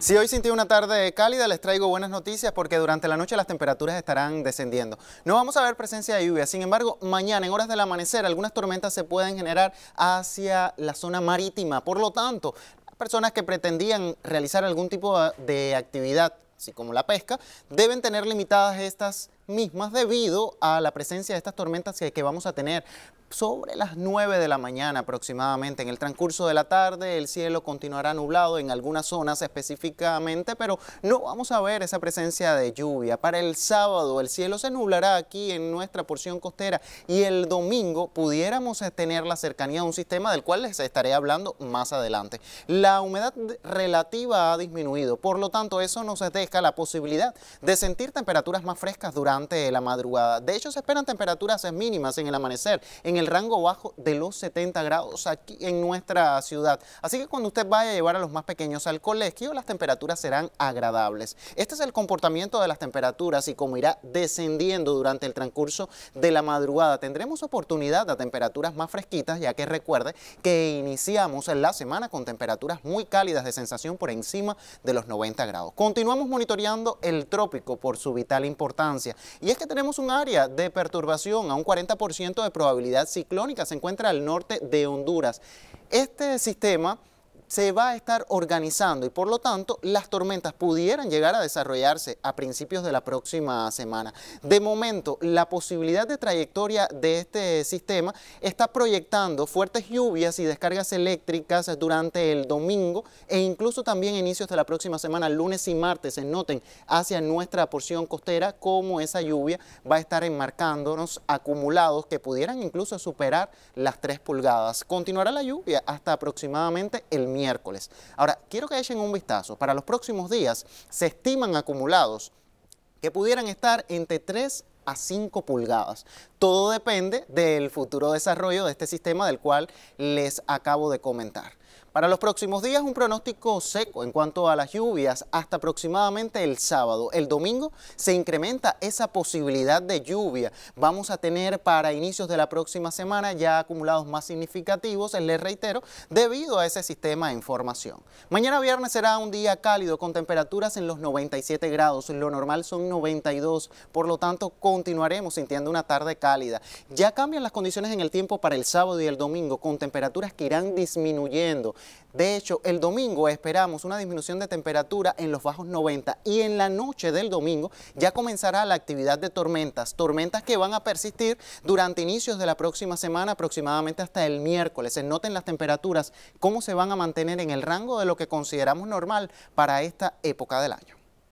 Si hoy sintió una tarde cálida, les traigo buenas noticias porque durante la noche las temperaturas estarán descendiendo. No vamos a ver presencia de lluvia, sin embargo, mañana en horas del amanecer algunas tormentas se pueden generar hacia la zona marítima. Por lo tanto, personas que pretendían realizar algún tipo de actividad así como la pesca, deben tener limitadas estas mismas debido a la presencia de estas tormentas que, que vamos a tener sobre las 9 de la mañana aproximadamente. En el transcurso de la tarde el cielo continuará nublado en algunas zonas específicamente, pero no vamos a ver esa presencia de lluvia. Para el sábado el cielo se nublará aquí en nuestra porción costera y el domingo pudiéramos eh, tener la cercanía de un sistema del cual les estaré hablando más adelante. La humedad relativa ha disminuido, por lo tanto eso nos deja la posibilidad de sentir temperaturas más frescas durante de la madrugada. De hecho, se esperan temperaturas mínimas en el amanecer, en el rango bajo de los 70 grados aquí en nuestra ciudad. Así que cuando usted vaya a llevar a los más pequeños al colegio, las temperaturas serán agradables. Este es el comportamiento de las temperaturas y como irá descendiendo durante el transcurso de la madrugada. Tendremos oportunidad a temperaturas más fresquitas, ya que recuerde que iniciamos la semana con temperaturas muy cálidas de sensación por encima de los 90 grados. Continuamos monitoreando el trópico por su vital importancia. Y es que tenemos un área de perturbación a un 40% de probabilidad ciclónica, se encuentra al norte de Honduras. Este sistema se va a estar organizando y por lo tanto las tormentas pudieran llegar a desarrollarse a principios de la próxima semana. De momento, la posibilidad de trayectoria de este sistema está proyectando fuertes lluvias y descargas eléctricas durante el domingo e incluso también inicios de la próxima semana, lunes y martes, se noten hacia nuestra porción costera cómo esa lluvia va a estar enmarcándonos acumulados que pudieran incluso superar las 3 pulgadas. Continuará la lluvia hasta aproximadamente el miércoles miércoles. Ahora, quiero que echen un vistazo. Para los próximos días se estiman acumulados que pudieran estar entre 3 a 5 pulgadas. Todo depende del futuro desarrollo de este sistema del cual les acabo de comentar. Para los próximos días un pronóstico seco en cuanto a las lluvias hasta aproximadamente el sábado. El domingo se incrementa esa posibilidad de lluvia. Vamos a tener para inicios de la próxima semana ya acumulados más significativos, les reitero, debido a ese sistema en formación. Mañana viernes será un día cálido con temperaturas en los 97 grados, lo normal son 92, por lo tanto continuaremos sintiendo una tarde cálida. Ya cambian las condiciones en el tiempo para el sábado y el domingo con temperaturas que irán disminuyendo de hecho, el domingo esperamos una disminución de temperatura en los bajos 90 y en la noche del domingo ya comenzará la actividad de tormentas, tormentas que van a persistir durante inicios de la próxima semana, aproximadamente hasta el miércoles. Se noten las temperaturas, cómo se van a mantener en el rango de lo que consideramos normal para esta época del año.